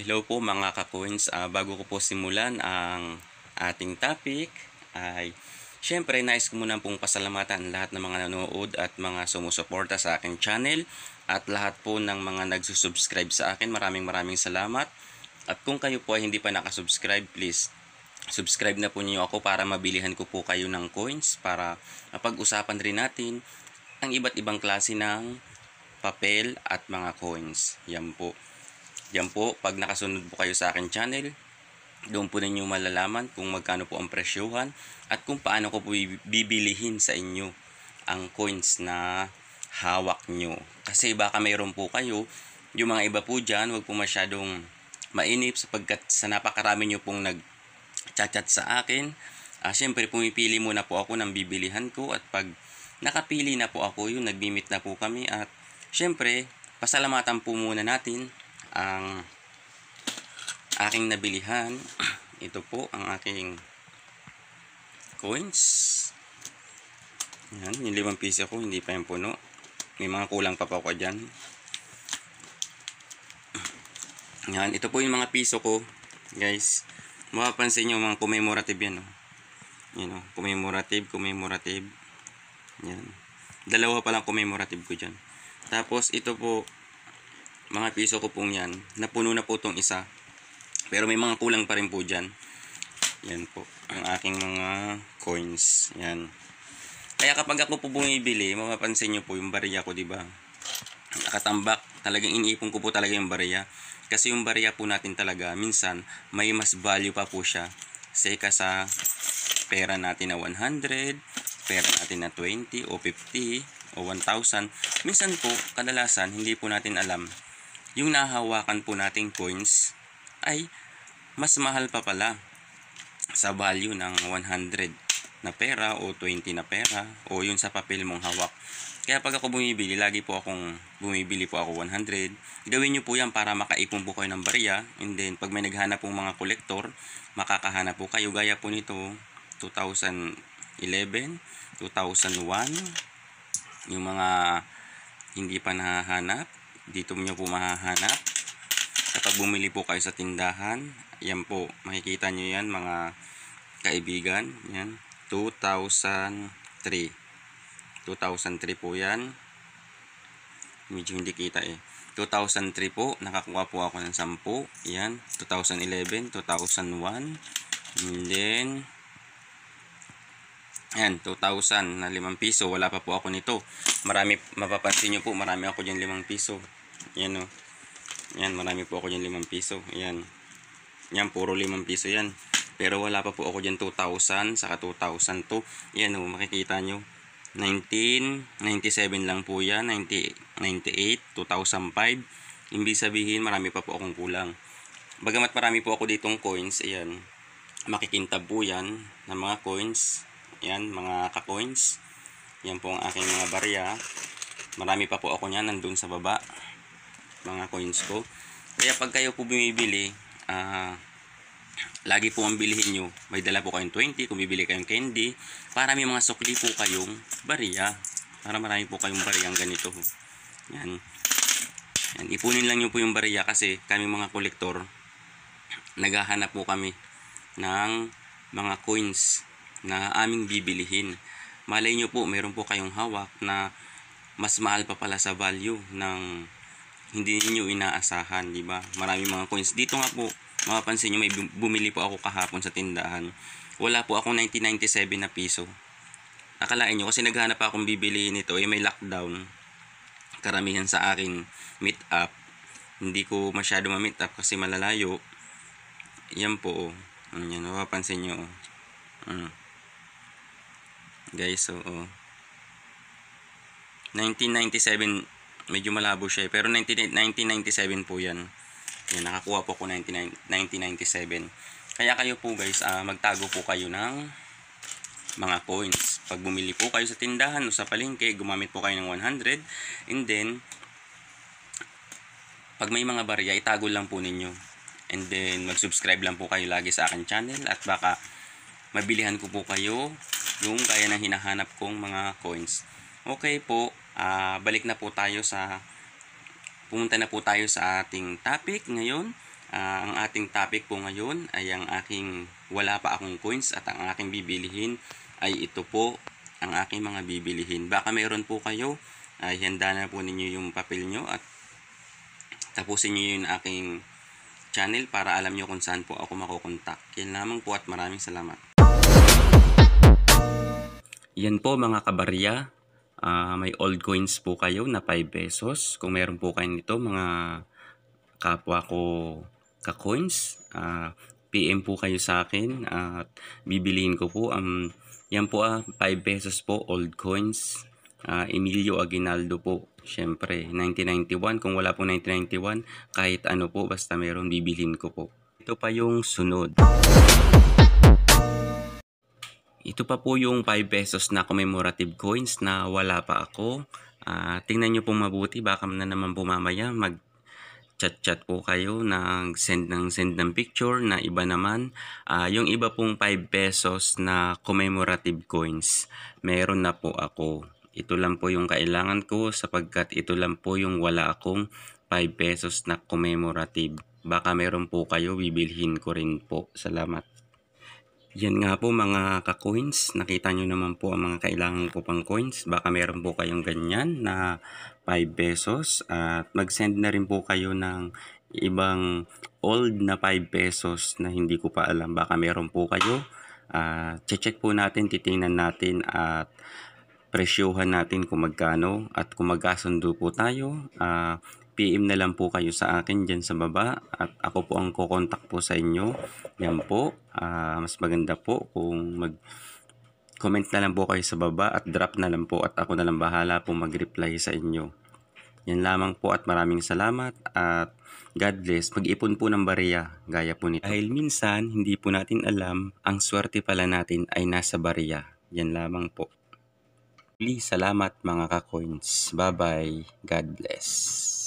Hello po mga ka-coins. Uh, bago ko po simulan ang ating topic ay syempre nais ko muna pong pasalamatan lahat ng mga nanonood at mga sumusuporta sa aking channel at lahat po ng mga nagsusubscribe sa akin. Maraming maraming salamat. At kung kayo po ay hindi pa nakasubscribe, please subscribe na po niyo ako para mabilihan ko po kayo ng coins para mapag-usapan rin natin ang iba't ibang klase ng papel at mga coins. Yan po. Diyan po, pag nakasunod po kayo sa akin channel, doon po ninyo malalaman kung magkano po ang presyohan at kung paano ko po bibilihin sa inyo ang coins na hawak nyo. Kasi baka mayroon po kayo, yung mga iba po dyan, wag po masyadong mainip sapagkat sa napakarami nyo pong nag-chat-chat sa akin. Uh, ah, Siyempre, pumipili muna po ako ng bibilihan ko at pag nakapili na po ako, yung nagmimit na po kami at syempre, pasalamatan po muna natin ang aking nabilihan ito po ang aking coins yan yung limang piso ko hindi pa yung puno may mga kulang pa pa ako dyan yan ito po yung mga piso ko guys mapapansin nyo mga commemorative yan oh yan, know, oh, commemorative, commemorative. Yan. Dalawa pa lang commemorative ko dyan Tapos ito po mga piso ko pong yan, napuno na po tong isa. Pero may mga kulang pa rin po dyan. Yan po, ang aking mga coins. Yan. Kaya kapag ako po bumibili, mapapansin nyo po yung bariya ko, di ba? Nakatambak. Talagang iniipon ko po talaga yung bariya. Kasi yung bariya po natin talaga, minsan, may mas value pa po siya. Seka sa pera natin na 100, pera natin na 20 o 50 o 1,000. Minsan po, kadalasan, hindi po natin alam yung nahawakan po nating coins ay mas mahal pa pala sa value ng 100 na pera o 20 na pera o yun sa papel mong hawak. Kaya pag ako bumibili, lagi po akong bumibili po ako 100. Gawin nyo po yan para makaipon po kayo ng barya. And then, pag may naghanap pong mga kolektor, makakahanap po kayo. Gaya po nito, 2011, 2001, yung mga hindi pa nahahanap, dito nyo po mahahanap kapag bumili po kayo sa tindahan yan po makikita nyo yan mga kaibigan yan 2003 2003 po yan medyo hindi kita eh 2003 po nakakuha po ako ng 10 yan 2011 2001 and then yan, 2,000 na 5 piso. Wala pa po ako nito. Marami, mapapansin nyo po, marami ako dyan 5 piso. Yan o. Oh. Yan, marami po ako dyan 5 piso. Yan. Yan, puro 5 piso yan. Pero wala pa po ako dyan 2,000, saka 2,000 to. Yan o, oh, makikita nyo. 97 lang po yan. 90, 98, 2005. Hindi sabihin, marami pa po akong kulang. Bagamat marami po ako ditong coins, ayan. Makikintab po yan ng mga coins. Yan, mga ka-coins. Yan po ang aking mga barya. Marami pa po ako niyan nandun sa baba mga coins ko. Kaya pag kayo po bumibili, uh, lagi po ang bilhin nyo, may dala po kayong 20, kung bibili kayong candy, para may mga sukli po kayong bariya. Para marami po kayong bariyang ganito. Yan. Yan. Ipunin lang nyo po yung bariya kasi kami mga kolektor, naghahanap po kami ng mga coins na aming bibilihin. Malay nyo po, meron po kayong hawak na mas mahal pa pala sa value ng hindi niyo inaasahan, di ba? Maraming mga coins. Dito nga po, mapapansin niyo may bumili po ako kahapon sa tindahan. Wala po ako 1997 na piso. Akalain niyo kasi naghanap pa akong bibili ito, eh may lockdown. Karamihan sa akin meet up. Hindi ko masyado ma-meet up kasi malalayo. Yan po. Oh. Ano yan, mapapansin niyo. Oh. Mm. Guys, so oh. 1997 medyo malabo siya eh. Pero 19, 1997 po yan. Yan, nakakuha po ko 19, 1997. Kaya kayo po guys, uh, magtago po kayo ng mga coins. Pag bumili po kayo sa tindahan o sa palengke, gumamit po kayo ng 100. And then, pag may mga barya, itago lang po ninyo. And then, mag-subscribe lang po kayo lagi sa akin channel at baka mabilihan ko po kayo yung kaya na hinahanap kong mga coins. Okay po uh, balik na po tayo sa pumunta na po tayo sa ating topic ngayon. Uh, ang ating topic po ngayon ay ang aking wala pa akong coins at ang aking bibilihin ay ito po ang aking mga bibilihin. Baka mayroon po kayo, ay uh, handa na po ninyo yung papel nyo at tapusin nyo yung aking channel para alam nyo kung saan po ako makukontak. Yan lamang po at maraming salamat. Yan po mga kabarya, Uh, may old coins po kayo na 5 pesos. Kung meron po kayo nito mga kapwa ko ka-coins, uh, ah, PM po kayo sa akin at bibiliin ko po. Um, yan po ah, 5 pesos po old coins. Uh, Emilio Aguinaldo po, syempre, 1991. Kung wala po 1991, kahit ano po, basta meron, bibilin ko po. Ito pa yung sunod. Ito pa po yung 5 pesos na commemorative coins na wala pa ako. Uh, tingnan nyo po mabuti, baka na naman po mamaya mag chat-chat po kayo ng send ng send ng picture na iba naman. Uh, yung iba pong 5 pesos na commemorative coins, meron na po ako. Ito lang po yung kailangan ko sapagkat ito lang po yung wala akong 5 pesos na commemorative. Baka meron po kayo, bibilhin ko rin po. Salamat. Yan nga po mga ka-coins, nakita nyo naman po ang mga kailangan ko pang coins. Baka meron po kayong ganyan na 5 pesos at mag-send na rin po kayo ng ibang old na 5 pesos na hindi ko pa alam. Baka meron po kayo. Uh, ah, check po natin, titingnan natin at presyohan natin kung magkano at kung magkasundo po tayo. Uh, PM na lang po kayo sa akin dyan sa baba at ako po ang kukontak po sa inyo. Yan po, uh, mas maganda po kung mag comment na lang po kayo sa baba at drop na lang po at ako na lang bahala po mag-reply sa inyo. Yan lamang po at maraming salamat at God bless. Mag-ipon po ng bariya gaya po nito. Dahil minsan hindi po natin alam ang swerte pala natin ay nasa bariya. Yan lamang po. Please, salamat mga ka-coins. Bye-bye. God bless.